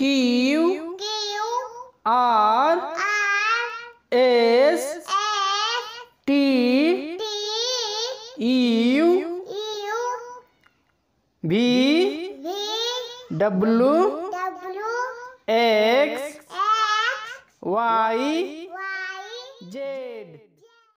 Q, Q R, R S, S T, T U, U B, B W, W X, X Y, y